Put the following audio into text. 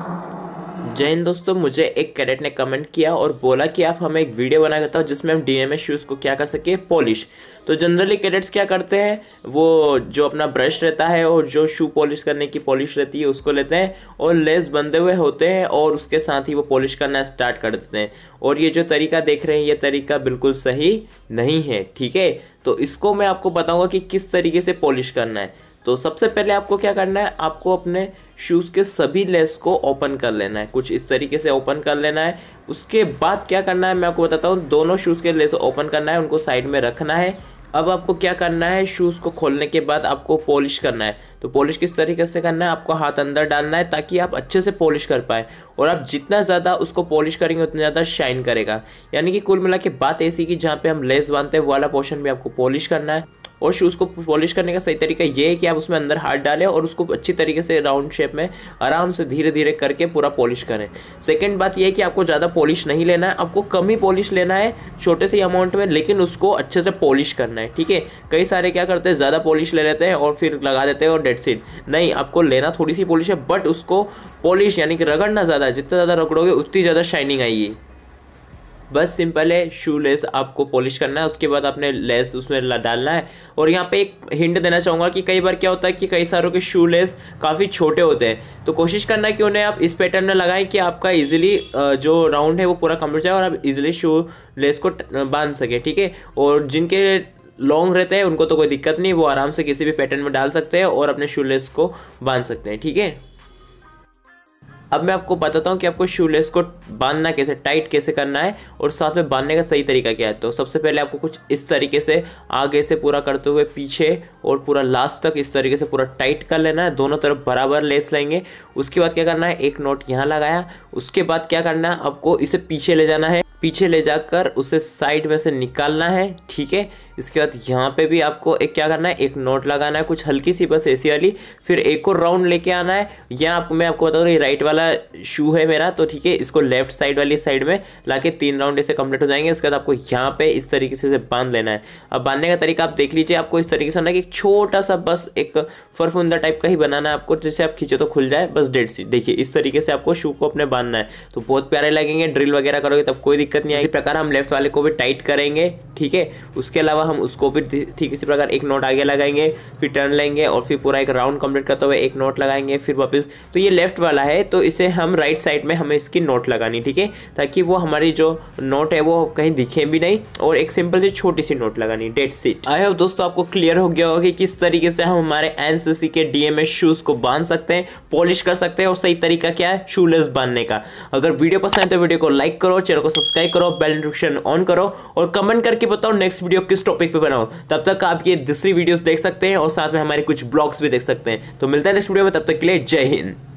जय हिंद दोस्तों मुझे एक कैडेट ने कमेंट किया और बोला कि आप हमें एक वीडियो बना हूँ जिसमें हम डी एम शूज़ को क्या कर सके पॉलिश तो जनरली कैडेट्स क्या करते हैं वो जो अपना ब्रश रहता है और जो शू पॉलिश करने की पॉलिश रहती है उसको लेते हैं और लेस बंधे हुए होते हैं और उसके साथ ही वो पॉलिश करना स्टार्ट कर देते हैं और ये जो तरीका देख रहे हैं ये तरीका बिल्कुल सही नहीं है ठीक है तो इसको मैं आपको बताऊँगा कि किस तरीके से पॉलिश करना है तो सबसे पहले आपको क्या करना है आपको अपने शूज़ के सभी लेस को ओपन कर लेना है कुछ इस तरीके से ओपन कर लेना है उसके बाद क्या करना है मैं आपको बताता हूँ दोनों शूज़ के लेस ओपन करना है उनको साइड में रखना है अब आपको क्या करना है शूज़ को खोलने के बाद आपको पॉलिश करना है तो पॉलिश किस तरीके से करना है आपको हाथ अंदर डालना है ताकि आप अच्छे से पॉलिश कर पाएँ और आप जितना ज़्यादा उसको पॉलिश करेंगे उतना ज़्यादा शाइन करेगा यानी कि कुल मिला के बात ऐसी कि जहाँ पे हम लेस बांधते हैं वाला पोर्शन भी आपको पॉलिश करना है और शूज़ को पॉलिश करने का सही तरीका ये है कि आप उसमें अंदर हाथ डालें और उसको अच्छी तरीके से राउंड शेप में आराम से धीरे धीरे करके पूरा पॉलिश करें सेकेंड बात यह है कि आपको ज़्यादा पॉलिश नहीं लेना है आपको कम ही पॉलिश लेना है छोटे से अमाउंट में लेकिन उसको अच्छे से पॉलिश करना है ठीक है कई सारे क्या करते हैं ज़्यादा पॉलिश ले लेते हैं और फिर लगा देते हैं और डेड सीट नहीं आपको लेना थोड़ी सी पॉलिश है बट उसको पॉलिश यानी कि रगड़ना ज़्यादा जितना ज़्यादा रगड़ोगे उतनी ज़्यादा शाइनिंग आएगी बस सिंपल है शू लेस आपको पॉलिश करना है उसके बाद आपने लेस उसमें डालना है और यहाँ पे एक हिंट देना चाहूँगा कि कई बार क्या होता है कि कई सारों के शू लेस काफ़ी छोटे होते हैं तो कोशिश करना कि उन्हें आप इस पैटर्न में लगाएं कि आपका इजीली जो राउंड है वो पूरा कम्प्लीट जाए और आप इजिली शू लेस को बांध सकें ठीक है और जिनके लॉन्ग रहते हैं उनको तो कोई दिक्कत नहीं वो आराम से किसी भी पैटर्न में डाल सकते हैं और अपने शू लेस को बांध सकते हैं ठीक है अब मैं आपको बताता हूँ कि आपको शूलेस को बांधना कैसे टाइट कैसे करना है और साथ में बांधने का सही तरीका क्या है तो सबसे पहले आपको कुछ इस तरीके से आगे से पूरा करते हुए पीछे और पूरा लास्ट तक इस तरीके से पूरा टाइट कर लेना है दोनों तरफ बराबर लेस लेंगे उसके बाद क्या करना है एक नोट यहाँ लगाया उसके बाद क्या करना है आपको इसे पीछे ले जाना है पीछे ले जाकर उसे साइड में से निकालना है ठीक है इसके बाद यहाँ पे भी आपको एक क्या करना है एक नोट लगाना है कुछ हल्की सी बस ऐसी वाली फिर एक और राउंड लेके आना है या आप मैं आपको बता दूँ ये राइट वाला शू है मेरा तो ठीक है इसको लेफ्ट साइड वाली साइड में ला तीन राउंड ऐसे कंप्लीट हो जाएंगे उसके बाद आपको यहाँ पे इस तरीके से इसे बांध लेना है अब बांधने का तरीका आप देख लीजिए आपको इस तरीके से ना कि छोटा सा बस एक फरफुंदा टाइप का ही बनाना है आपको जैसे आप खींचे तो खुल जाए बस डेड सी देखिए इस तरीके से आपको शू को अपने बांधना है तो बहुत प्यारे लगेंगे ड्रिल वगैरह करोगे तब कोई दिक्कत नहीं आएगी प्रकार हम लेफ्ट वाले को भी टाइट करेंगे ठीक है उसके अलावा हम उसको भी ठीक इसी प्रकार एक नोट आगे लगाएंगे फिर टर्न लेंगे और फिर पूरा एक राउंड कंप्लीट करते हुए एक नोट लगाएंगे फिर वापस तो ये लेफ्ट वाला है तो इसे हम राइट साइड में हमें इसकी नोट लगानी ठीक है ताकि वो हमारी जो नोट है वो कहीं दिखे भी नहीं और एक सिंपल से छोटी सी नोट लगानी डेट सीट आई होप दोस्तों आपको क्लियर हो गया होगा कि किस तरीके से हम हमारे एनसीसी के डीएमएस शूज़ को बांध सकते हैं पॉलिश कर सकते हैं और सही तरीका क्या है शूलेस बांधने का अगर वीडियो पसंद है तो वीडियो को लाइक करो चैनल को सब्सक्राइब करो बेल नोटिफिकेशन ऑन करो और कमेंट करके बताओ नेक्स्ट वीडियो किस टॉपिक पे बनाओ तब तक आप ये दूसरी वीडियोस देख सकते हैं और साथ में हमारे कुछ ब्लॉग्स भी देख सकते हैं तो मिलता है नेक्स्ट वीडियो में तब तक के लिए जय हिंद